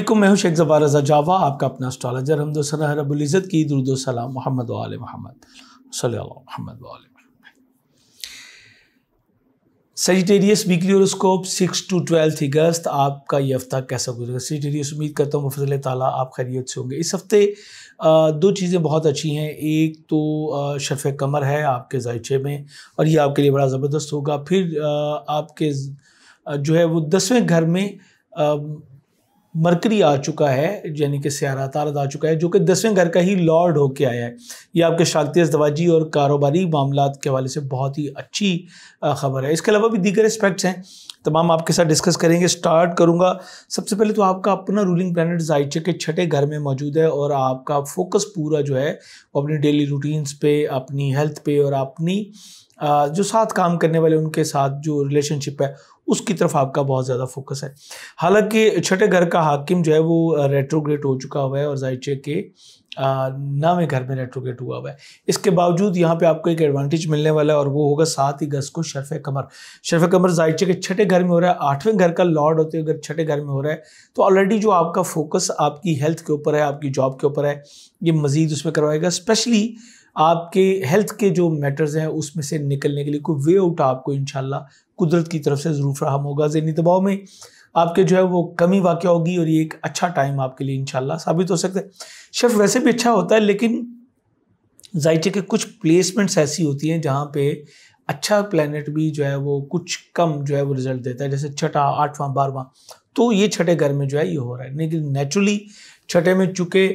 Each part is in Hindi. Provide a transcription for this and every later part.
अल्लाम मैं शेख जबार रजा जावा आपका अपना स्ट्रॉलॉजर हमदोसना रबुल्ज़त की दुरुदोसलाम मोहम्मद वाल महमद महमद वाल Sagittarius weekly horoscope six to twelfth August आपका ये हफ्ता कैसा गुजरेगा सजिटेरियस उम्मीद करता हूँ फजल ताला आप खैरियत से होंगे इस हफ्ते दो चीज़ें बहुत अच्छी हैं एक तो शरफ़ कमर है आपके जायचे में और ये आपके लिए बड़ा ज़बरदस्त होगा फिर आपके जो है वो दसवें घर में मरकरी आ चुका है यानी कि सियारा तारद आ चुका है जो कि दसवें घर का ही लॉर्ड होके आया है ये आपके शाक्ति अजदवाजी और कारोबारी मामला के हवाले से बहुत ही अच्छी खबर है इसके अलावा भी दीगर एस्पेक्ट्स हैं तमाम आपके साथ डिस्कस करेंगे स्टार्ट करूँगा सबसे पहले तो आपका अपना रूलिंग प्लानट जायचे के छठे घर में मौजूद है और आपका फोकस पूरा जो है वो अपनी डेली रूटीन्स पे अपनी हेल्थ पे और अपनी जो साथ काम करने वाले उनके साथ जो रिलेशनशिप है उसकी तरफ आपका बहुत ज़्यादा फोकस है हालांकि छठे घर का हाकिम जो है वो रेट्रोग्रेट हो चुका हुआ है और जायचे के नवे घर में रेट्रोग्रेट हुआ हुआ है इसके बावजूद यहाँ पे आपको एक एडवांटेज मिलने वाला है और वो होगा सात ही गज को शरफ कमर शर्फ कमर जायचे के छठे घर में हो रहा है आठवें घर का लॉर्ड होते हुए अगर छठे घर में हो रहा है तो ऑलरेडी जो आपका फोकस आपकी हेल्थ के ऊपर है आपकी जॉब के ऊपर है ये मजीद उसमें करवाएगा स्पेशली आपके हेल्थ के जो मैटर्स हैं उसमें से निकलने के लिए कोई वे आउट आपको इनशाला कुदरत की तरफ से ज़रूर फ्राहम होगा जहनी दबाव में आपके जो है वो कमी वाक़ होगी और ये एक अच्छा टाइम आपके लिए इन साबित हो सकता है शेफ़ वैसे भी अच्छा होता है लेकिन जायचे के कुछ प्लेसमेंट्स ऐसी होती हैं जहाँ पे अच्छा प्लानट भी जो है वो कुछ कम जो है वो रिजल्ट देता है जैसे छठा आठवां बारवां तो ये छठे घर में जो है ये हो रहा है लेकिन नेचुरली छठे में चूँकि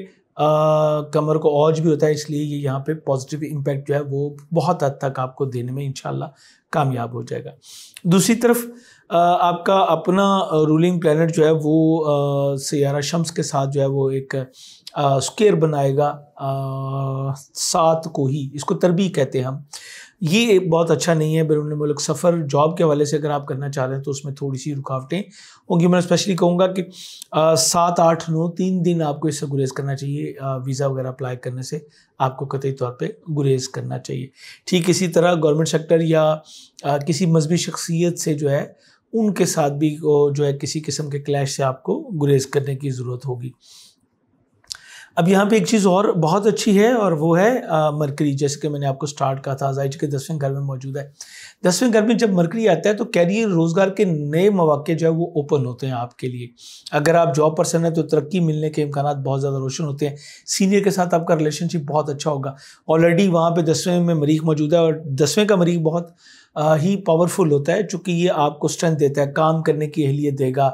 कमर को औज भी होता है इसलिए ये यहाँ पे पॉजिटिव इम्पैक्ट जो है वो बहुत हद तक आपको देने में इनशाला कामयाब हो जाएगा दूसरी तरफ आपका अपना रूलिंग प्लानट जो है वो सियारा शम्स के साथ जो है वो एक स्केयर बनाएगा सात को ही इसको तरबी कहते हैं हम ये बहुत अच्छा नहीं है बैरून मुल्क सफ़र जॉब के हवाले से अगर आप करना चाह रहे हैं तो उसमें थोड़ी सी रुकावटें होंगी मैं स्पेशली कहूँगा कि सात आठ नौ तीन दिन आपको इससे गुरेज करना चाहिए वीज़ा वगैरह अप्लाई करने से आपको कतई तौर पे गुरेज करना चाहिए ठीक इसी तरह गवर्नमेंट सेक्टर या आ, किसी मजहबी शख्सियत से जो है उनके साथ भी जो है किसी किस्म के क्लैश से आपको गुरेज करने की ज़रूरत होगी अब यहाँ पे एक चीज़ और बहुत अच्छी है और वो है मरकरी जैसे कि मैंने आपको स्टार्ट कहा था आजाइज के दसवें घर में मौजूद है दसवें घर में जब मरकरी आता है तो कैरियर रोज़गार के नए मौाक़े जो है वो ओपन होते हैं आपके लिए अगर आप जॉब पर्सन हैं तो तरक्की मिलने के इम्कान बहुत ज़्यादा रोशन होते हैं सीनियर के साथ आपका रिलेशनशिप बहुत अच्छा होगा ऑलरेडी वहाँ पर दसवें में मरीख मौजूद है और दसवें का मरीख बहुत ही पावरफुल होता है चूँकि ये आपको स्ट्रेंथ देता है काम करने की अहलियत देगा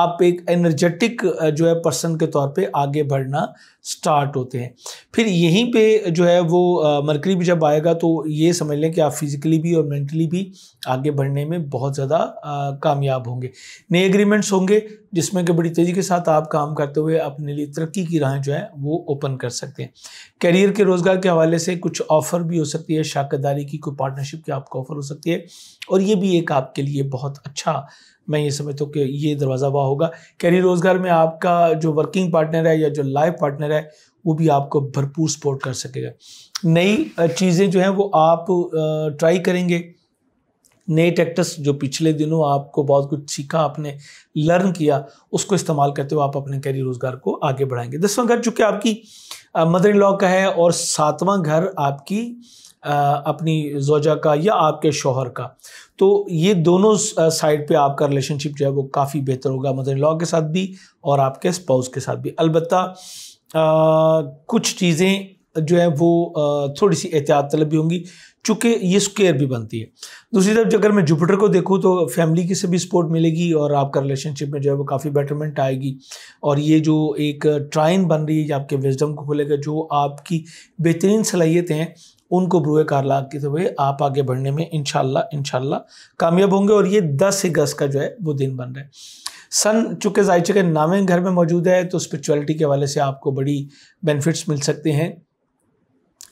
आप एक एनर्जेटिक जो है पर्सन के तौर पर आगे बढ़ना स्टार्ट होते हैं फिर यहीं पे जो है वो मरकरी भी जब आएगा तो ये समझ लें कि आप फिज़िकली भी और मेंटली भी आगे बढ़ने में बहुत ज़्यादा कामयाब होंगे नए एग्रीमेंट्स होंगे जिसमें कि बड़ी तेज़ी के साथ आप काम करते हुए अपने लिए तरक्की की राहें जो है वो ओपन कर सकते हैं करियर के रोज़गार के हवाले से कुछ ऑफ़र भी हो सकती है शाकतदारी की कोई पार्टनरशिप की आपको ऑफ़र हो सकती है और ये भी एक आपके लिए बहुत अच्छा मैं ये समझता हूँ कि ये दरवाज़ा वाह होगा कैरियर रोज़गार में आपका जो वर्किंग पार्टनर है या जो लाइफ पार्टनर है वो भी आपको भरपूर सपोर्ट कर सकेगा नई चीज़ें जो हैं वो आप ट्राई करेंगे नए टैक्टस जो पिछले दिनों आपको बहुत कुछ सीखा आपने लर्न किया उसको इस्तेमाल करते हुए आप अपने कैरियर रोज़गार को आगे बढ़ाएंगे दसवां घर चूँकि आपकी मदर इन लॉ का है और सातवां घर आपकी आ, अपनी जोजा का या आपके शोहर का तो ये दोनों साइड पे आपका रिलेशनशिप जो है वो काफ़ी बेहतर होगा मदर लॉ के साथ भी और आपके स्पाउस के साथ भी अलबत् कुछ चीज़ें जो है वो आ, थोड़ी सी एहतियात तलब भी होंगी चूँकि ये स्क्वेयर भी बनती है दूसरी तरफ अगर मैं जुपिटर को देखूँ तो फैमिली की से भी सपोर्ट मिलेगी और आपका रिलेशनशिप में जो है वो काफ़ी बेटरमेंट आएगी और ये जो एक ट्राइन बन रही है आपके विजडम को खोलेगा जो आपकी बेहतरीन सलाहियतें हैं उनको ब्रूए कारला के हुए आप आगे बढ़ने में इनशाला इनशाला कामयाब होंगे और ये दस अगस्त का जो है वो दिन बन रहा है सन चूँकि जायचे के नामे घर में मौजूद है तो स्परिचुअलिटी के हवाले से आपको बड़ी बेनिफिट्स मिल सकते हैं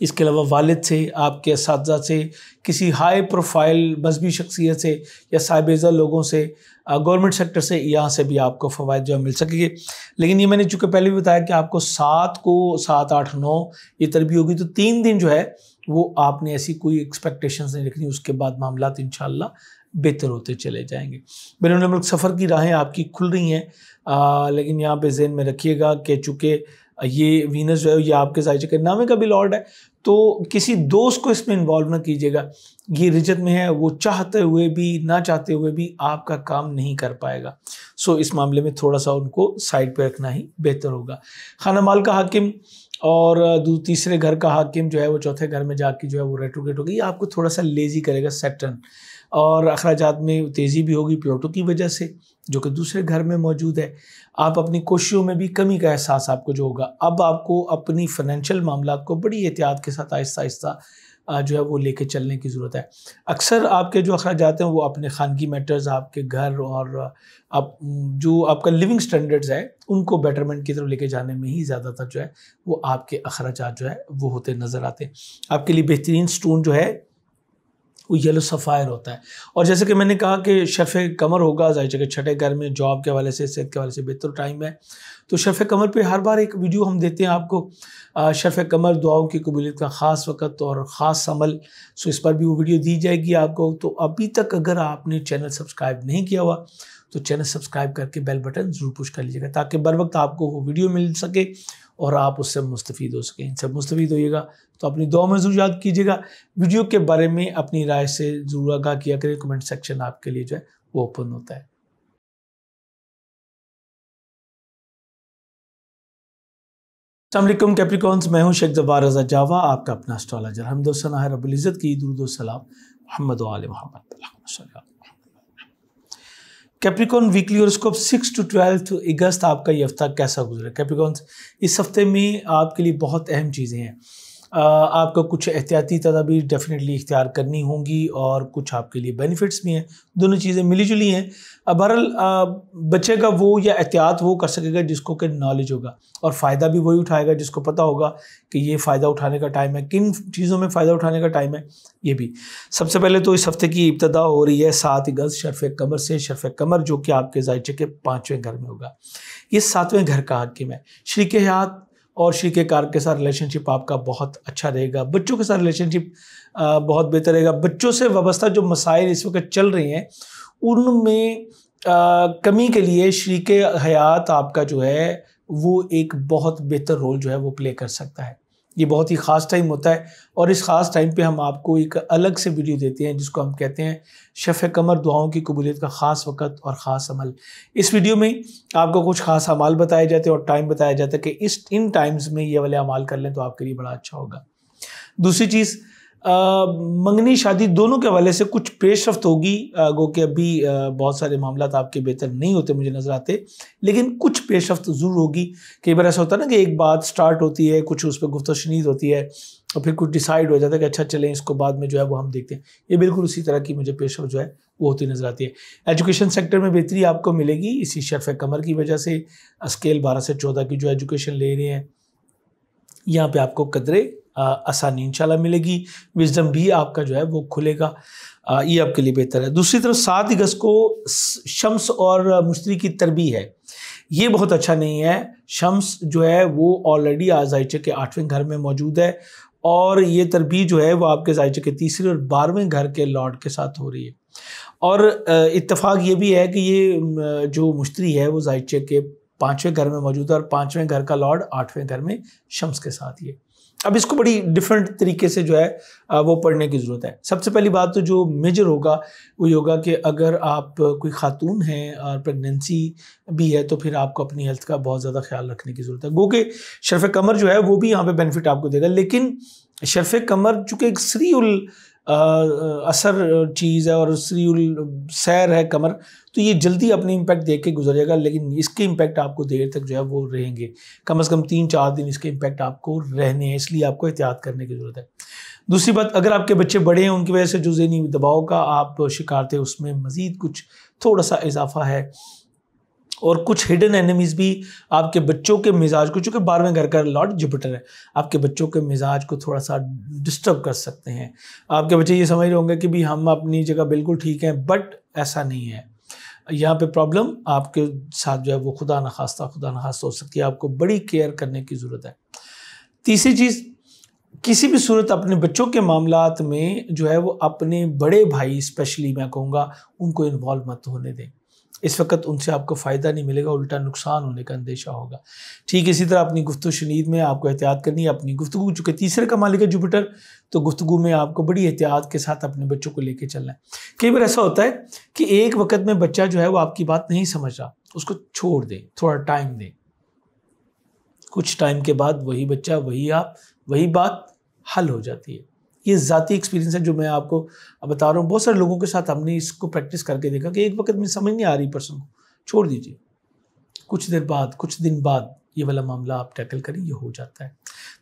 इसके अलावा वालिद से आपके इस से किसी हाई प्रोफाइल मजहबी शख्सियत से या साबेजा लोगों से गवर्नमेंट सेक्टर से यहाँ से भी आपको फ़वाद जो मिल सकेंगे लेकिन ये मैंने चूँकि पहले भी बताया कि आपको सात को सात आठ नौ ये तरबी होगी तो तीन दिन जो है वो आपने ऐसी कोई एक्सपेक्टेशंस नहीं रखनी उसके बाद मामला इन बेहतर होते चले जाएंगे बिना मुल्क सफ़र की राहें आपकी खुल रही हैं लेकिन यहाँ पे जेन में रखिएगा कि चूँकि ये वीनस जो है ये आपके जायचे के नामे का भी लॉर्ड है तो किसी दोस्त को इसमें इन्वॉल्व ना कीजिएगा ये रिजत में है वो चाहते हुए भी ना चाहते हुए भी आपका काम नहीं कर पाएगा सो इस मामले में थोड़ा सा उनको साइड पर रखना ही बेहतर होगा खाना माल का हाकिम और तीसरे घर का हाकिम जो है वो चौथे घर में जाके जो है वो रेट्रोगेट होगी आपको थोड़ा सा लेजी करेगा सेटन और अखराज में तेज़ी भी होगी प्लूटो की वजह से जो कि दूसरे घर में मौजूद है आप अपनी कोशिशों में भी कमी का एहसास आपको जो होगा अब आपको अपनी फाइनेंशियल मामला को बड़ी एहतियात के साथ आहिस्ता आहिस्ता जो है वो लेके चलने की ज़रूरत है अक्सर आपके जो अखराज हैं वो अपने खानगी मैटर्स आपके घर और आप जो आपका लिविंग स्टैंडर्ड्स है उनको बेटरमेंट की तरफ लेके जाने में ही ज़्यादातर जो है वो आपके अखराज जो है वो होते नज़र आते हैं आपके लिए बेहतरीन स्टोन जो है वो येलो सफ़ायर होता है और जैसे कि मैंने कहा कि शफ़ कमर होगा जाहिर जगह छठे घर में जॉब के हवाले से सेहत के हवाले से बेहतर टाइम है तो शफ़ कमर पे हर बार एक वीडियो हम देते हैं आपको शफ़ कमर दुआओं की कबूलियत का ख़ास वक़्त और ख़ास अमल सो इस पर भी वो वीडियो दी जाएगी आपको तो अभी तक अगर आपने चैनल सब्सक्राइब नहीं किया हुआ तो चैनल सब्सक्राइब करके बेल बटन ज़रूर पुश कर लीजिएगा ताकि बर वक्त आपको वो वीडियो मिल सके और आप उससे मुस्तफ़ हो सकें इनसे मुस्तफ़ होइएगा तो अपनी दो में ज़रूर याद कीजिएगा वीडियो के बारे में अपनी राय से ज़रूर आगा किया करें कमेंट सेक्शन आपके लिए जो है वो ओपन होता है अल्लाम कैप्रिकॉन्स मैं हूं शेख जब्बार रजा जावा आपका अपना स्टॉलाजर हमदोसना है रबुल्ज़त की दुरुदोसलाम महमद वाल महमद Capricorn weekly horoscope six to twelfth August आपका ये हफ्ता कैसा गुजरा कैप्रिकॉन इस हफ्ते में आपके लिए बहुत अहम चीज़ें हैं आपका कुछ एहतियाती तदाबीर डेफिनेटली इख्तियार करनी होंगी और कुछ आपके लिए बेनिफिट्स भी हैं दोनों चीज़ें मिली जुली हैं बहरल बच्चे का वो या एहतियात वो कर सकेगा जिसको कि नॉलेज होगा और फ़ायदा भी वही उठाएगा जिसको पता होगा कि ये फ़ायदा उठाने का टाइम है किन चीज़ों में फ़ायदा उठाने का टाइम है ये भी सबसे पहले तो इस हफ़्ते की इब्तदा हो रही है सात अगस्त शरफ़ कमर से शरफ़ कमर जो कि आपके जायचे के पाँचवें घर में होगा ये सातवें घर का हकम है शरीक हयात और श्री के कार के साथ रिलेशनशिप आपका बहुत अच्छा रहेगा बच्चों के साथ रिलेशनशिप बहुत बेहतर रहेगा बच्चों से वाबस्ता जो मसाइल इस वक्त चल रही हैं उनमें कमी के लिए श्री के हयात आपका जो है वो एक बहुत बेहतर रोल जो है वो प्ले कर सकता है ये बहुत ही ख़ास टाइम होता है और इस ख़ास टाइम पे हम आपको एक अलग से वीडियो देते हैं जिसको हम कहते हैं शफ़ कमर दुआओं की कबूलियत का ख़ास वक़्त और ख़ास अमल इस वीडियो में आपको कुछ ख़ास अमाल बताए जाते हैं और टाइम बताया जाता है कि इस इन टाइम्स में ये वाले अमाल कर लें तो आपके लिए बड़ा अच्छा होगा दूसरी चीज़ मंगनी शादी दोनों के हवाले से कुछ पेशरफ तो होगी गो कि अभी बहुत सारे मामला आपके बेहतर नहीं होते मुझे नज़र आते लेकिन कुछ पेशरफ तो ज़रूर होगी कई बार ऐसा होता है ना कि एक बात स्टार्ट होती है कुछ उस पर गुफ्त शनीद होती है और फिर कुछ डिसाइड हो जाता है कि अच्छा चलें इसको बाद में जो है वो हम देखते हैं ये बिल्कुल उसी तरह की मुझे पेशरफ जो है वो होती नज़र आती है एजुकेशन सेक्टर में बेहतरी आपको मिलेगी इसी शर्फ कमर की वजह से स्केल बारह से चौदह की जो एजुकेशन ले रहे हैं यहाँ पे आपको कदरे आसानी इंशाल्लाह मिलेगी विजडम भी आपका जो है वो खुलेगा आ, ये आपके लिए बेहतर है दूसरी तरफ सात अगस्त को शम्स और मुश्तरी की तरबी है ये बहुत अच्छा नहीं है शम्स जो है वो ऑलरेडी आज जायचे के आठवें घर में मौजूद है और ये तरबी जो है वो आपके जायचे के तीसरे और बारहवें घर के लॉर्ड के साथ हो रही है और इत्तेफाक ये भी है कि ये जो मुश्तरी है वो जायचे के पांचवें घर में मौजूद है और पांचवें घर का लॉर्ड आठवें घर में शम्स के साथ ये अब इसको बड़ी डिफरेंट तरीके से जो है वो पढ़ने की ज़रूरत है सबसे पहली बात तो जो मेजर होगा वो ये होगा कि अगर आप कोई खातून हैं और प्रेगनेंसी भी है तो फिर आपको अपनी हेल्थ का बहुत ज़्यादा ख्याल रखने की ज़रूरत है गो के शर्फ कमर जो है वो भी यहाँ पे बेनिफिट आपको देगा लेकिन शर्फ कमर चूँकि एक सरीउल असर चीज़ है और सरील सैर है कमर तो ये जल्दी अपनी इम्पैक्ट देख के गुजर जाएगा लेकिन इसके इम्पैक्ट आपको देर तक जो है वो रहेंगे कम अज़ कम तीन चार दिन इसके इम्पैक्ट आपको रहने हैं इसलिए आपको एहतियात करने की ज़रूरत है दूसरी बात अगर आपके बच्चे बड़े हैं उनकी वजह से जो जहनी दबाव का आप शिकार थे उसमें मज़ीद कुछ थोड़ा सा इजाफा है और कुछ हिडन एनिमीज भी आपके बच्चों के मिजाज को चूंकि बारहवें घर का लॉर्ड जुपिटर है आपके बच्चों के मिजाज को थोड़ा सा डिस्टर्ब कर सकते हैं आपके बच्चे ये समझ रहे होंगे कि भी हम अपनी जगह बिल्कुल ठीक हैं बट ऐसा नहीं है यहाँ पे प्रॉब्लम आपके साथ जो है वो खुदा नखास्ता खुदा नखास्ता हो सकती है आपको बड़ी केयर करने की ज़रूरत है तीसरी चीज़ किसी भी सूरत अपने बच्चों के मामला में जो है वो अपने बड़े भाई स्पेशली मैं कहूँगा उनको इन्वॉल्व मत होने दें इस वक्त उनसे आपको फ़ायदा नहीं मिलेगा उल्टा नुकसान होने का अंदेशा होगा ठीक इसी तरह अपनी गुफ्तु शनीद में आपको एहतियात करनी है अपनी गुफ्तु चूँकि तीसरे का मालिक है जुपिटर तो गुफ्तु में आपको बड़ी एहतियात के साथ अपने बच्चों को लेके चलना है कई बार ऐसा होता है कि एक वक्त में बच्चा जो है वो आपकी बात नहीं समझ रहा उसको छोड़ दें थोड़ा टाइम दें कुछ टाइम के बाद वही बच्चा वही आप वही बात हल हो जाती है ये ज़ाती एक्सपीरियंस है जो मैं आपको बता रहा हूँ बहुत सारे लोगों के साथ हमने इसको प्रैक्टिस करके देखा कि एक वक्त में समझ नहीं आ रही पर्सन को छोड़ दीजिए कुछ देर बाद कुछ दिन बाद ये वाला मामला आप टैकल करें ये हो जाता है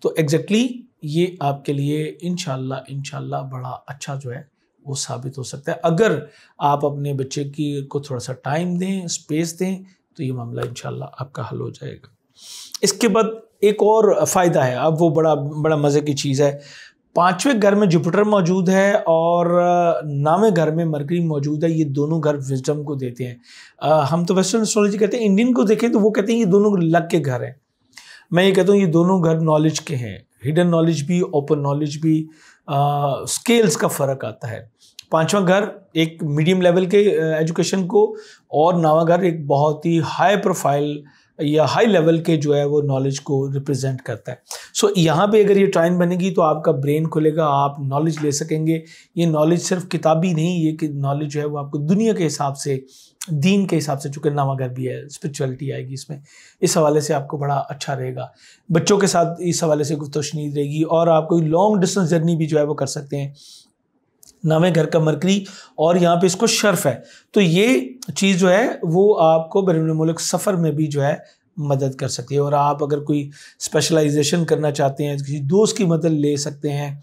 तो एग्जैक्टली exactly ये आपके लिए इन शाला बड़ा अच्छा जो है वो साबित हो सकता है अगर आप अपने बच्चे की को थोड़ा सा टाइम दें स्पेस दें तो ये मामला इन आपका हल हो जाएगा इसके बाद एक और फ़ायदा है अब वो बड़ा बड़ा मज़े की चीज़ है पांचवें घर में जुपिटर मौजूद है और नौवें घर में मरकरी मौजूद है ये दोनों घर विजडम को देते हैं आ, हम तो वेस्टर्न एस्ट्रोलॉजी कहते हैं इंडियन को देखें तो वो कहते हैं ये दोनों लक के घर हैं मैं ये कहता हूँ ये दोनों घर नॉलेज के हैं हिडन नॉलेज भी ओपन नॉलेज भी आ, स्केल्स का फ़र्क आता है पांचवा घर एक मीडियम लेवल के एजुकेशन को और नावा घर एक बहुत ही हाई प्रोफाइल या हाई लेवल के जो है वो नॉलेज को रिप्रेजेंट करता है सो so, यहाँ पे अगर ये ट्राइन बनेगी तो आपका ब्रेन खुलेगा आप नॉलेज ले सकेंगे ये नॉलेज सिर्फ किताबी नहीं ये कि नॉलेज जो है वो आपको दुनिया के हिसाब से दीन के हिसाब से चूँकि नामागर भी है स्परिचुअलिटी आएगी इसमें इस हवाले से आपको बड़ा अच्छा रहेगा बच्चों के साथ इस हवाले से गुफ्त शनीद रहेगी और आप कोई लॉन्ग डिस्टेंस जर्नी भी जो है वो कर सकते हैं नामे घर का मरकरी और यहाँ पे इसको शर्फ है तो ये चीज़ जो है वो आपको बैरून मुल्क सफ़र में भी जो है मदद कर सकती है और आप अगर कोई स्पेशलाइजेशन करना चाहते हैं किसी दोस्त की मदद ले सकते हैं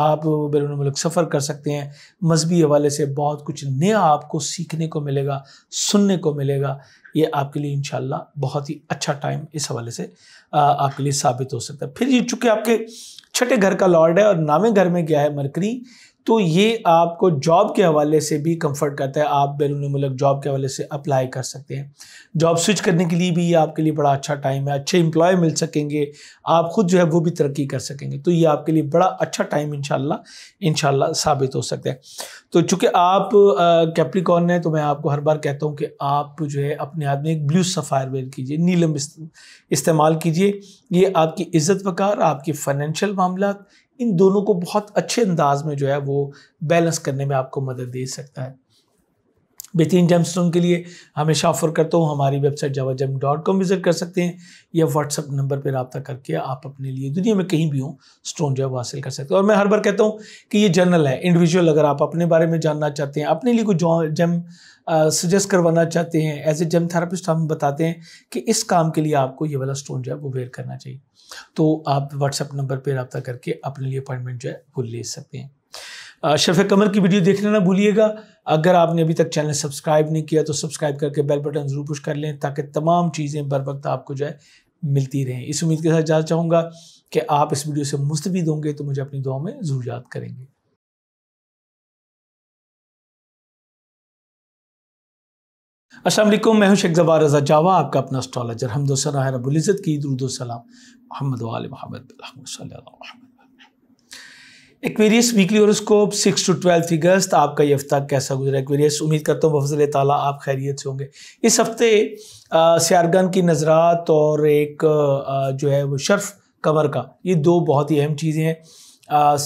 आप बैरून मुल्क सफ़र कर सकते हैं मजहबी हवाले से बहुत कुछ नया आपको सीखने को मिलेगा सुनने को मिलेगा ये आपके लिए इन बहुत ही अच्छा टाइम इस हवाले से आपके लिए साबित हो सकता है फिर ये चूँकि आपके छठे घर का लॉर्ड है और नामे घर में गया है मरकरी तो ये आपको जॉब के हवाले से भी कंफर्ट करता है आप बैरून मुल्क जॉब के हवाले से अप्लाई कर सकते हैं जॉब स्विच करने के लिए भी ये आपके लिए बड़ा अच्छा टाइम है अच्छे एम्प्लॉय मिल सकेंगे आप ख़ुद जो है वो भी तरक्की कर सकेंगे तो ये आपके लिए बड़ा अच्छा टाइम इन इन साबित हो सकता है तो चूँकि आप कैप्टिकॉन है तो मैं आपको हर बार कहता हूँ कि आप जो है अपने आप में एक ब्लू सफ़ायर वेयर कीजिए नीलम इस्तेमाल कीजिए ये आपकी इज़्ज़त वकार आपके फ़ाइनेंशियल मामला इन दोनों को बहुत अच्छे अंदाज में जो है वो बैलेंस करने में आपको मदद दे सकता है बेहतरीन स्टोन के लिए हमेशा ऑफर करता हूँ हमारी website java gem dot com visit कर सकते हैं या व्हाट्सअप नंबर पर रबता करके आप अपने लिए दुनिया में कहीं भी हों स्टोन जो है वो हासिल कर सकते हैं और मैं हर बार कहता हूँ कि ये जनरल है इंडिविजुअल अगर आप अपने बारे में जानना चाहते हैं अपने लिए कोई जम सजेस्ट करवाना चाहते हैं एज ए जेम थेरापिस्ट हम बताते हैं कि इस काम के लिए आपको ये वाला स्टोन जो है वो वेयर करना चाहिए तो आप व्हाट्सएप नंबर पर रबता करके अपने लिए अपॉइंटमेंट जो है वो ले सकते हैं शरफ कमर की वीडियो देखना ना भूलिएगा अगर आपने अभी तक चैनल सब्सक्राइब नहीं किया तो सब्सक्राइब करके बेल बटन ज़रूर पुश कर लें ताकि तमाम चीज़ें बर वक्त आपको जो है मिलती रहें इस उम्मीद के साथ जाना चाहूँगा कि आप इस वीडियो से मुस्तफ़ होंगे तो मुझे अपनी दुआ में ज़रूर याद करेंगे असलम मैं हूं शेख जबार रजा जावा आपका अपना स्टॉलजर हमदोसरा रबुल्ज़त की सलाम मोहम्मद वाल मोहम्मद Aquarius weekly horoscope six to twelfth August आपका ये हफ्ता कैसा गुजरा एक्वेरियस उम्मीद करता हूँ बफजल ताला आप खैरियत से होंगे इस हफ्ते सियारगन की नज़रात और एक आ, जो है वो शर्फ कमर का ये दो बहुत ही अहम चीज़ें हैं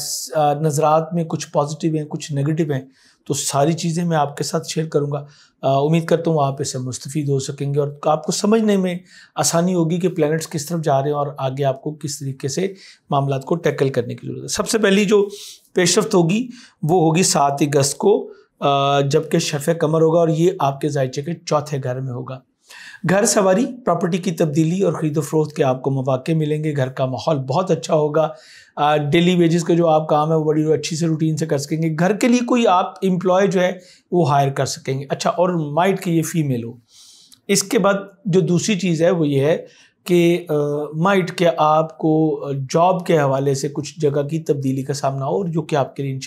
नज़रात में कुछ पॉजिटिव हैं कुछ नेगेटिव हैं तो सारी चीज़ें मैं आपके साथ शेयर करूँगा उम्मीद करता हूँ आप इसे मुस्तफ़ हो सकेंगे और आपको समझने में आसानी होगी कि प्लैनेट्स किस तरफ जा रहे हैं और आगे आपको किस तरीके से मामला को टैकल करने की ज़रूरत है सबसे पहली जो पेशरफ होगी वो होगी सात अगस्त को जबकि शफ़ कमर होगा और ये आपके जायचे के चौथे घर में होगा घर सवारी प्रॉपर्टी की तब्दीली और खरीदो फरोख्त के आपको मौाक़े मिलेंगे घर का माहौल बहुत अच्छा होगा डेली वेजेस का जो आप काम है वो बड़ी अच्छी से रूटीन से कर सकेंगे घर के लिए कोई आप इम्प्लॉय जो है वो हायर कर सकेंगे अच्छा और माइट के ये फ़ीमेल हो इसके बाद जो दूसरी चीज़ है वो ये है कि माइट के आपको जॉब के हवाले से कुछ जगह की तब्दीली का सामना हो और जो कि आपके लिए इन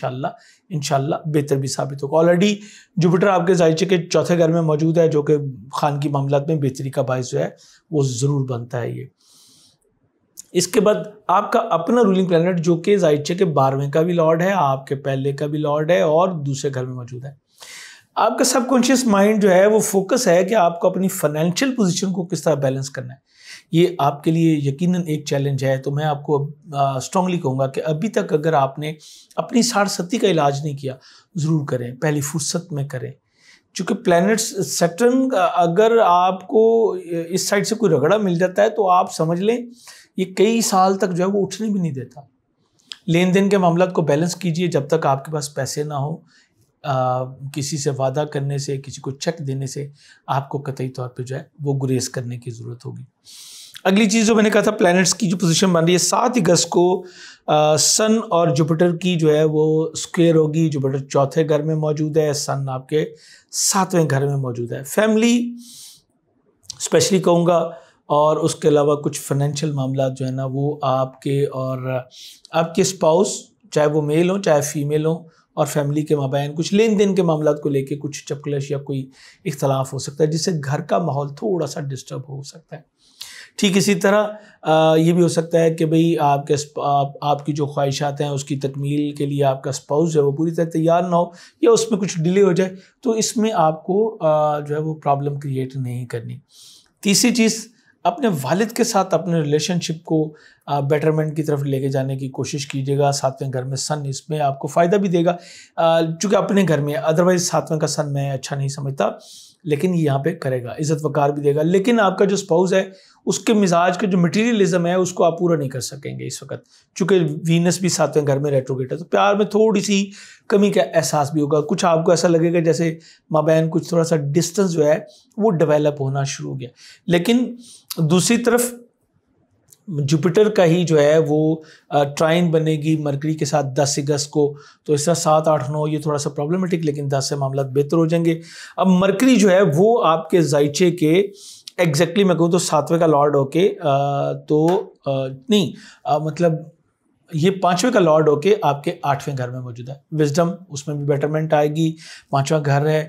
इनशाला बेहतर भी साबित होगा ऑलरेडी जुपिटर आपके जायचे के चौथे घर में मौजूद है जो कि खान की मामला में बेहतरी का बायस जो है वो ज़रूर बनता है ये इसके बाद आपका अपना रूलिंग प्लानट जो कि जायचे के बारहवें का भी लॉर्ड है आपके पहले का भी लॉर्ड है और दूसरे घर में मौजूद है आपका सबकॉन्शियस माइंड जो है वो फोकस है कि आपको अपनी फाइनेंशियल पोजीशन को किस तरह बैलेंस करना है ये आपके लिए यकीनन एक चैलेंज है तो मैं आपको स्ट्रांगली कहूँगा कि अभी तक अगर आपने अपनी साढ़सती का इलाज नहीं किया ज़रूर करें पहली फुर्सत में करें क्योंकि प्लानट्स सेटर्न अगर आपको इस साइड से कोई रगड़ा मिल जाता है तो आप समझ लें ये कई साल तक जो है वो उठने भी नहीं देता लेन देन के मामला को बैलेंस कीजिए जब तक आपके पास पैसे ना हो आ, किसी से वादा करने से किसी को चेक देने से आपको कतई तौर पे जो है वो गुरेज करने की ज़रूरत होगी अगली चीज़ जो मैंने कहा था प्लैनेट्स की जो पोजीशन बन रही है सात अगस्त को आ, सन और जुपिटर की जो है वो स्क्वेयर होगी जुपिटर चौथे घर में मौजूद है सन आपके सातवें घर में मौजूद है फैमिली स्पेशली कहूँगा और उसके अलावा कुछ फाइनेंशियल मामला जो है ना वो आपके और आपके स्पाउस चाहे वो मेल हो चाहे फीमेल हों और फैमिली के माबैन कुछ लेन देन के मामला को लेके कुछ चपकलश या कोई इख्तलाफ हो सकता है जिससे घर का माहौल थोड़ा सा डिस्टर्ब हो सकता है ठीक इसी तरह ये भी हो सकता है कि भाई आपके आप, आपकी जो ख्वाहिशात हैं उसकी तकमील के लिए आपका स्पाउस है वो पूरी तरह तैयार ना हो या उसमें कुछ डिले हो जाए तो इसमें आपको जो है वो प्रॉब्लम क्रिएट नहीं करनी तीसरी चीज़ अपने वालिद के साथ अपने रिलेशनशिप को बेटरमेंट की तरफ लेके जाने की कोशिश कीजिएगा सातवें घर में सन इसमें आपको फ़ायदा भी देगा चूँकि अपने घर में अदरवाइज सातवें का सन मैं अच्छा नहीं समझता लेकिन यहाँ पे करेगा इज़्ज़त वकार भी देगा लेकिन आपका जो स्पाउस है उसके मिजाज के जो मटेरियलिज्म है उसको आप पूरा नहीं कर सकेंगे इस वक्त चूंकि वीनस भी सातवें घर में रेट्रोगेट है तो प्यार में थोड़ी सी कमी का एहसास भी होगा कुछ आपको ऐसा लगेगा जैसे माबैन कुछ थोड़ा सा डिस्टेंस जो है वो डेवलप होना शुरू हो गया लेकिन दूसरी तरफ जुपिटर का ही जो है वो ट्राइन बनेगी मरकरी के साथ दस अगस्त को तो इस तरह सात आठ नौ ये थोड़ा सा प्रॉब्लमेटिक लेकिन दस से मामला बेहतर हो जाएंगे अब मरकरी जो है वो आपके जायचे के एग्जैक्टली मैं कहूँ तो सातवें का लॉर्ड के तो नहीं मतलब ये पांचवें का लॉर्ड होके आपके आठवें घर में मौजूद है विजडम उसमें भी बेटरमेंट आएगी पांचवा घर है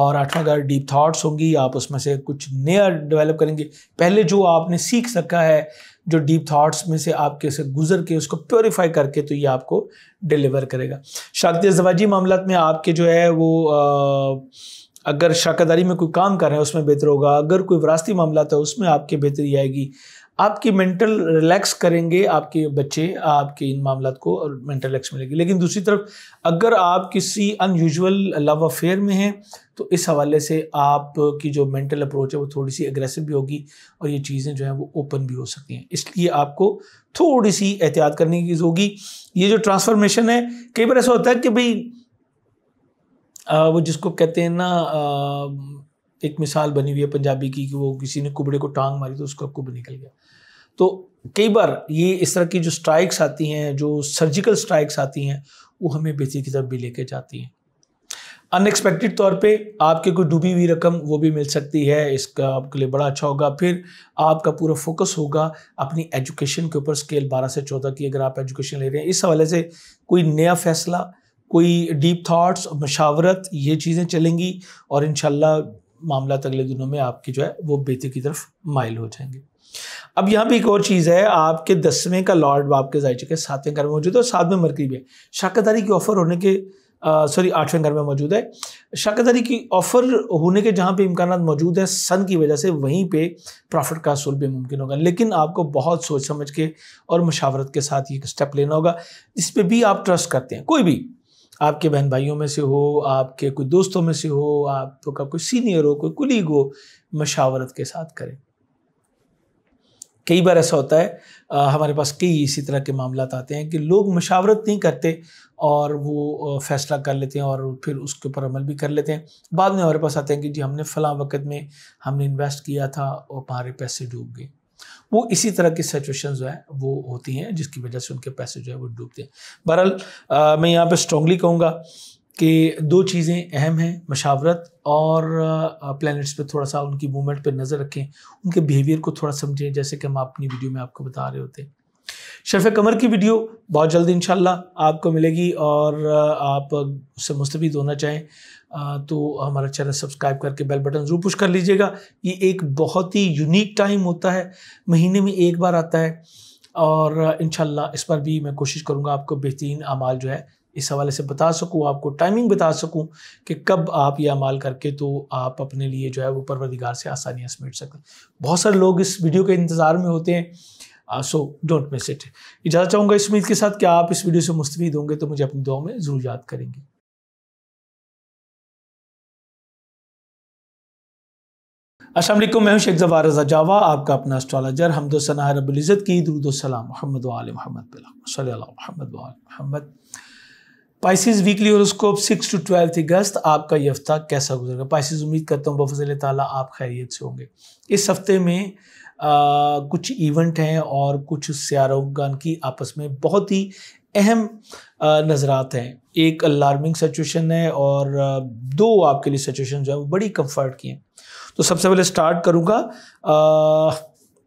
और आठवां घर डीप थॉट्स होंगी आप उसमें से कुछ नया डेवलप करेंगे पहले जो आपने सीख सका है जो डीप थॉट्स में से आपके से गुजर के उसको प्योरीफाई करके तो ये आपको डिलीवर करेगा शादी जवाजी मामला में आपके जो है वो आ, अगर शाकादारी में कोई काम कर रहे हैं उसमें बेहतर होगा अगर कोई वरासती मामला है उसमें आपकी बेहतरी आएगी आपकी मेंटल रिलैक्स करेंगे आपके बच्चे आपके इन मामला को और मेंटल रिलैक्स मिलेगी लेकिन दूसरी तरफ अगर आप किसी अनयूजल लव अफेयर में हैं तो इस हवाले से आपकी जो मेंटल अप्रोच है वो थोड़ी सी एग्रेसिव भी होगी और ये चीज़ें जो हैं वो ओपन भी हो सकती हैं इसलिए आपको थोड़ी सी एहतियात करने की होगी ये जो ट्रांसफॉर्मेशन है कई बार ऐसा होता है कि भाई वो जिसको कहते हैं ना एक मिसाल बनी हुई है पंजाबी की कि वो किसी ने कुबड़े को टांग मारी तो उसका कुब निकल गया तो कई बार ये इस तरह की जो स्ट्राइक्स आती हैं जो सर्जिकल स्ट्राइक्स आती हैं वो हमें बेची की तरफ भी लेके जाती हैं अनएक्सपेक्टेड तौर पे आपके कोई डूबी हुई रकम वो भी मिल सकती है इसका आपके लिए बड़ा अच्छा होगा फिर आपका पूरा फोकस होगा अपनी एजुकेशन के ऊपर स्केल 12 से 14 की अगर आप एजुकेशन ले रहे हैं इस हवाले से कोई नया फैसला कोई डीप थाट्स और मशावरत ये चीज़ें चलेंगी और इन मामला तो अगले दिनों में आपके जो है वो बेहतर की तरफ माइल हो जाएंगे अब यहाँ पर एक और चीज़ है आपके दसवें का लॉर्ड आपके जायचे के सातवें घर में मौजूद है और सातवें मरकरी भी है शाकादारी की ऑफर होने के सॉरी आठवें घर में मौजूद है शाकादारी की ऑफर होने के जहाँ पे इम्कान मौजूद हैं सन की वजह से वहीं पे प्रॉफिट का असूल भी मुमकिन होगा लेकिन आपको बहुत सोच समझ के और मशावरत के साथ ये स्टेप लेना होगा इस पर भी आप ट्रस्ट करते हैं कोई भी आपके बहन भाइयों में से हो आपके कोई दोस्तों में से हो आप तो का कोई सीनियर हो कोई कुलीग हो मशावरत के साथ करें कई बार ऐसा होता है आ, हमारे पास कई इसी तरह के मामला आते हैं कि लोग मशावरत नहीं करते और वो फैसला कर लेते हैं और फिर उसके ऊपर अमल भी कर लेते हैं बाद में हमारे पास आते हैं कि जी हमने फ़लाँ वक्त में हमने इन्वेस्ट किया था और हमारे पैसे डूब गए वो इसी तरह की सिचुएशन जो है वो होती हैं जिसकी वजह से उनके पैसे जो है वो डूबते हैं बहरहाल मैं यहाँ पर स्ट्रॉगली कहूँगा कि दो चीज़ें अहम हैं मशावरत और प्लैनेट्स पे थोड़ा सा उनकी मूवमेंट पे नज़र रखें उनके बिहेवियर को थोड़ा समझें जैसे कि हम अपनी वीडियो में आपको बता रहे होते हैं शरफ कमर की वीडियो बहुत जल्द इन आपको मिलेगी और आप उससे मुस्तफ़ होना चाहें तो हमारा चैनल सब्सक्राइब करके बेल बटन ज़रूर पुश कर लीजिएगा ये एक बहुत ही यूनिक टाइम होता है महीने में एक बार आता है और इन इस पर भी मैं कोशिश करूँगा आपको बेहतरीन अमाल जो है इस हवाले से बता सकूँ आपको टाइमिंग बता सकूँ कि कब आप ये अमाल करके तो आप अपने लिए जो है वो परवरदिगार से आसानियाँ समेट सकते बहुत सारे लोग इस वीडियो के इंतज़ार में होते हैं सो डोंट मिस इट इजाज़त चाहूँगा इस उम्मीद के साथ कि आप इस वीडियो से मुस्तफ़ीद होंगे तो मुझे अपनी दुआ में ज़रूर याद करेंगे असल मैं हूं शेख जवार रजा जावा आपका अपना एस्ट्रोलॉजर हमदोसना रबुल्ज़त की दरुदोसलाम महमद वाल महमद महमद वाल महमद Pisces weekly horoscope six to twelfth August आपका यह हफ्ता कैसा गुजरेगा पाइसिस उम्मीद करता हूँ बफजल ताला आप खैरियत से होंगे इस हफ्ते में कुछ इवेंट हैं और कुछ सियारों गान की आपस में बहुत ही अहम नज़रात हैं एक अलार्मिंग सिचुएशन है और दो आपके लिए सिचुएशन जो है वो बड़ी कंफर्ट की हैं तो सबसे पहले स्टार्ट करूँगा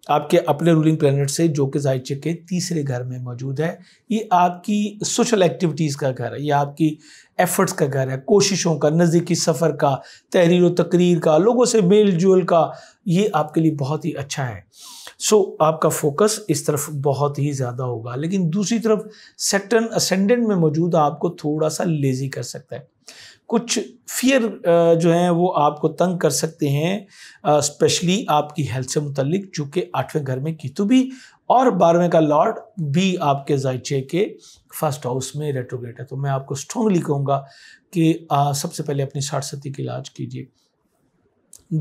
आपके अपने रूलिंग प्लेनेट से जो कि जायचे के तीसरे घर में मौजूद है ये आपकी सोशल एक्टिविटीज़ का घर है ये आपकी एफर्ट्स का घर है कोशिशों का नज़दीकी सफ़र का तहरीर तकरीर का लोगों से मेल जोल का ये आपके लिए बहुत ही अच्छा है सो so, आपका फोकस इस तरफ बहुत ही ज़्यादा होगा लेकिन दूसरी तरफ सेटन असेंडेंट में मौजूद आपको थोड़ा सा लेज़ी कर सकता है कुछ फियर जो हैं वो आपको तंग कर सकते हैं स्पेशली आपकी हेल्थ से मुतलिक चूँकि आठवें घर में केतु तो भी और बारहवें का लॉर्ड भी आपके जायचे के फर्स्ट हाउस में रेट्रोगेट है तो मैं आपको स्ट्रॉन्गली कहूँगा कि आ, सबसे पहले अपनी साठ सती का इलाज कीजिए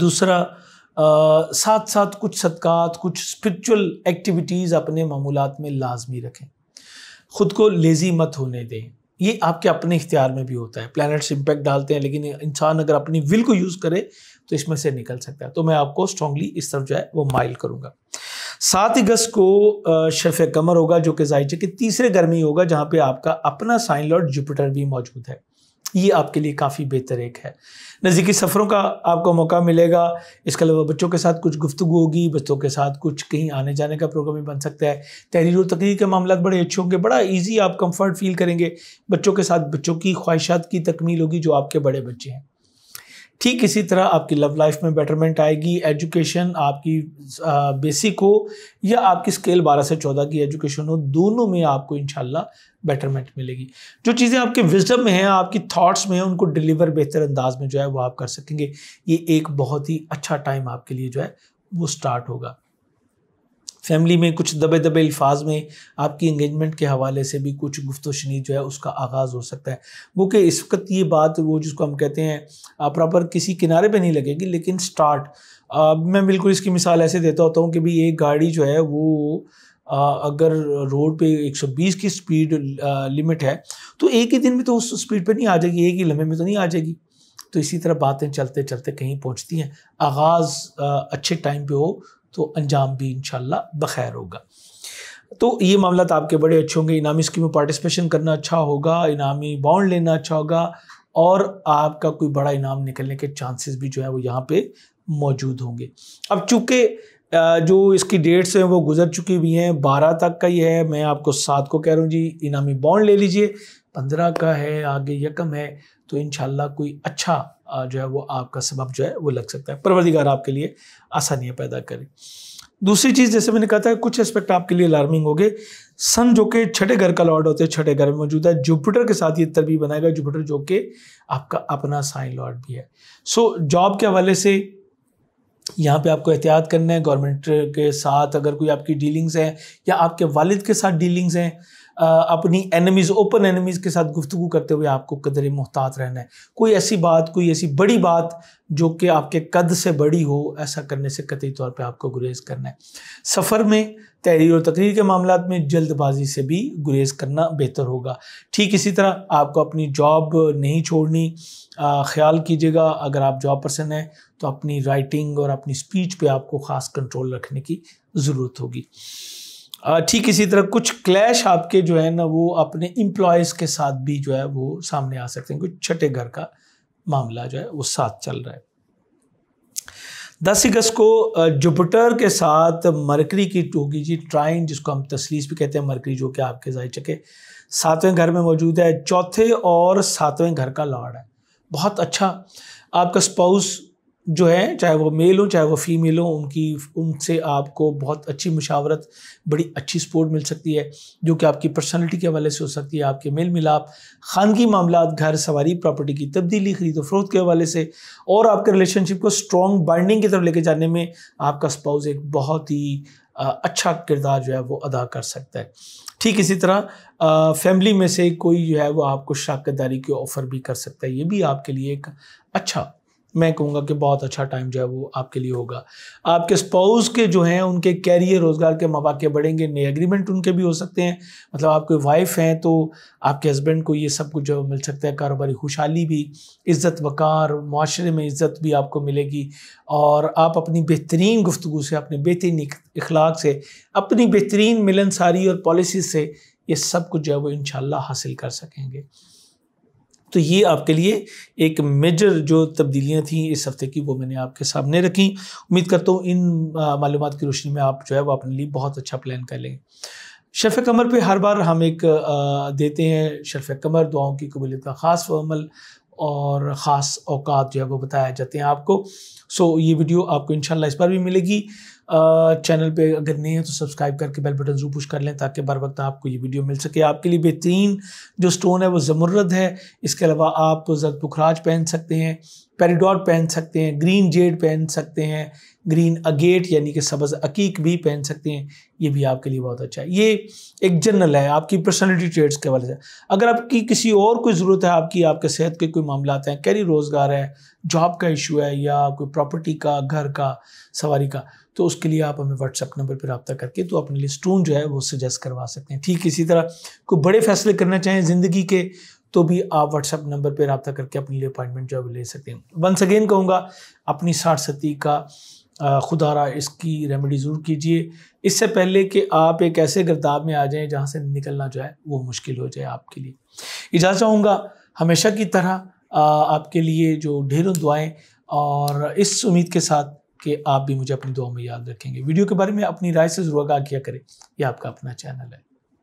दूसरा आ, साथ साथ कुछ सदक़ात कुछ स्पिरिचुअल एक्टिविटीज़ अपने मामूलत में लाजमी रखें ख़ुद को लेज़ी मत होने दें ये आपके अपने इख्तियार में भी होता है प्लानट्स इम्पैक्ट डालते हैं लेकिन इंसान अगर अपनी विल को यूज़ करे तो इसमें से निकल सकता है तो मैं आपको स्ट्रांगली इस तरफ जो है वो माइल करूँगा सात अगस्त को शर्फ कमर होगा जो कि जायचे के तीसरे गर्मी होगा जहाँ पे आपका अपना साइन लॉर्ड जुपिटर भी मौजूद है ये आपके लिए काफ़ी बेहतर एक है नज़दीकी सफ़रों का आपको मौका मिलेगा इसके अलावा बच्चों के साथ कुछ गुफ्तु होगी बच्चों के साथ कुछ कहीं आने जाने का प्रोग्राम भी बन सकता है तहरीर और तकरीर के मामला बड़े अच्छे होंगे बड़ा ईजी आप कम्फर्ट फील करेंगे बच्चों के साथ बच्चों की ख्वाहिशात की तकमील होगी जो आपके बड़े बच्चे हैं ठीक इसी तरह आपकी लव लाइफ में बेटरमेंट आएगी एजुकेशन आपकी बेसिक हो या आपकी स्केल 12 से 14 की एजुकेशन हो दोनों में आपको इनशाला बेटरमेंट मिलेगी जो चीज़ें आपके विजडम में हैं आपकी थॉट्स में हैं उनको डिलीवर बेहतर अंदाज में जो है वो आप कर सकेंगे ये एक बहुत ही अच्छा टाइम आपके लिए जो है वो स्टार्ट होगा फैमिली में कुछ दबे दबे अल्फाज में आपकी इंगेजमेंट के हवाले से भी कुछ गुफ्त शनी जो है उसका आगाज़ हो सकता है वो कि इस वक्त ये बात वो जिसको हम कहते हैं प्रॉपर किसी किनारे पे नहीं लगेगी लेकिन स्टार्ट आ, मैं बिल्कुल इसकी मिसाल ऐसे देता होता हूँ कि भाई एक गाड़ी जो है वो आ, अगर रोड पे 120 की स्पीड आ, लिमिट है तो एक ही दिन में तो उस स्पीड पे नहीं आ जाएगी एक ही लम्हे में तो नहीं आ जाएगी तो इसी तरह बातें चलते चलते कहीं पहुंचती हैं आगाज़ अच्छे टाइम पे हो तो अंजाम भी इन बखैर होगा तो ये मामला तो आपके बड़े अच्छे होंगे इनामी स्कीम में पार्टिसिपेशन करना अच्छा होगा इनामी बाउंड लेना अच्छा होगा और आपका कोई बड़ा इनाम निकलने के चांसेस भी जो है वो यहाँ पे मौजूद होंगे अब चूँकि जो इसकी डेट्स हैं वो गुजर चुकी हुई हैं बारह तक का ही है मैं आपको सात को कह रहा हूँ जी इनामी बॉन्ड ले लीजिए पंद्रह का है आगे यकम है तो इन कोई अच्छा जो है वो आपका सबब जो है वो लग सकता है परवरदिगार आपके लिए आसानियाँ पैदा करें दूसरी चीज़ जैसे मैंने कहा था कुछ एस्पेक्ट आपके लिए अलार्मिंग हो गए सन जो कि छठे घर का लॉर्ड होते हैं छठे घर में मौजूद है जुपिटर के साथ ये तरबी बनाएगा जुपिटर जो कि आपका अपना साइन लॉर्ड भी है सो जॉब के हवाले से यहाँ पे आपको एहतियात करना है गवर्नमेंट के साथ अगर कोई आपकी डीलिंग्स हैं या आपके वालिद के साथ डीलिंग्स हैं अपनी एनिमीज़ ओपन एनिमीज़ के साथ गुफ्तु करते हुए आपको कदर मोहतात रहना है कोई ऐसी बात कोई ऐसी बड़ी बात जो कि आपके कद से बड़ी हो ऐसा करने से कतई तौर पर आपको गुरेज करना है सफ़र में तहरीर और तकरीर के मामला में जल्दबाजी से भी गुरेज करना बेहतर होगा ठीक इसी तरह आपको अपनी जॉब नहीं छोड़नी आ, ख्याल कीजिएगा अगर आप जॉब पर्सन हैं तो अपनी राइटिंग और अपनी स्पीच पर आपको ख़ास कंट्रोल रखने की ज़रूरत होगी ठीक इसी तरह कुछ क्लैश आपके जो है ना वो अपने इम्प्लॉयज़ के साथ भी जो है वो सामने आ सकते हैं कुछ छठे घर का मामला जो है वो साथ चल रहा है दस अगस्त को जुपिटर के साथ मरकरी की होगी जी ट्राइन जिसको हम तसलीस भी कहते हैं मरकरी जो कि आपके जाहिर चके सातवें घर में मौजूद है चौथे और सातवें घर का लॉर्ड है बहुत अच्छा आपका स्पाउस जो है चाहे वो मेल हो चाहे वो फीमेल हो उनकी उनसे आपको बहुत अच्छी मुशावरत बड़ी अच्छी सपोर्ट मिल सकती है जो कि आपकी पर्सनलिटी के हवाले से हो सकती है आपके मेल मिलाप खानगी मामला घर सवारी प्रॉपर्टी की तब्दीली खरीदो फरोख्त के हवाले से और आपके रिलेशनशिप को स्ट्रॉन्ग बाइंडिंग की तरफ लेके जाने में आपका स्पाउस एक बहुत ही अच्छा किरदार जो है वो अदा कर सकता है ठीक इसी तरह फैमिली में से कोई जो है वो आपको शाकतदारी के ऑफ़र भी कर सकता है ये भी आपके लिए एक अच्छा मैं कहूँगा कि बहुत अच्छा टाइम जो है वो आपके लिए होगा आपके स्पाउस के जो हैं उनके कैरियर रोज़गार के मौाक़े बढ़ेंगे नए एग्रीमेंट उनके भी हो सकते हैं मतलब आपके वाइफ हैं तो आपके हस्बैंड को ये सब कुछ जो मिल सकता है कारोबारी खुशहाली भी इज़्ज़त वक़ार माशरे में इज़्ज़त भी आपको मिलेगी और आप अपनी बेहतरीन गुफ्तु से अपने बेहतरीन इखलाक से अपनी बेहतरीन मिलनसारी और पॉलिसी से ये सब कुछ जो है वो इन हासिल कर सकेंगे तो ये आपके लिए एक मेजर जो तब्दीलियाँ थी इस हफ्ते की वो मैंने आपके सामने रखी उम्मीद करता हूँ इन मालूम की रोशनी में आप जो है वो अपने लिए बहुत अच्छा प्लान कर लेंगे शरफ़ कमर पे हर बार हम एक देते हैं शरफ़ कमर दुआओं की कबूलियत का ख़ास अमल और ख़ास अवकात जो है वो बताया जाते हैं आपको सो ये वीडियो आपको इन इस बार भी मिलेगी चैनल पे अगर नहीं है तो सब्सक्राइब करके बेल बटन जरूर पुश कर लें ताकि बर वक्त आपको ये वीडियो मिल सके आपके लिए बेहतरीन जो स्टोन है वो जमरद है इसके अलावा आप जरद पुखराज पहन सकते हैं पेरीडोर पहन सकते हैं ग्रीन जेड पहन सकते हैं ग्रीन अगेट यानी कि सब्ज़ अकीक भी पहन सकते हैं ये भी आपके लिए बहुत अच्छा है ये एक जनरल है आपकी पर्सनैलिटी ट्रेड्स के हवाले से अगर आपकी किसी और कोई ज़रूरत है आपकी आपके सेहत के कोई मामला हैं कैरी रोज़गार है जॉब का इशू है या कोई प्रॉपर्टी का घर का सवारी का तो उसके लिए आप हमें व्हाट्सअप नंबर पर रबा करके तो अपने लिए स्टोन जो है वो सजेस्ट करवा सकते हैं ठीक इसी तरह कोई बड़े फैसले करना चाहें ज़िंदगी के तो भी आप व्हाट्सअप नंबर पर रबता करके अपने लिए अपॉइंटमेंट जो है ले सकते हैं वंस अगेन कहूँगा अपनी साठ सती का खुदा रहा इसकी रेमेडी ज़रूर कीजिए इससे पहले कि आप एक ऐसे गर्दाब में आ जाएँ जहाँ से निकलना जो है वो मुश्किल हो जाए आपके लिए इजाज़ चाहूँगा हमेशा की तरह आपके लिए जो ढेरों दुआएँ और इस उम्मीद के साथ कि आप भी मुझे अपनी दुआ में याद रखेंगे वीडियो के बारे में अपनी राय से ज़रूर आगा किया करें यह आपका अपना चैनल है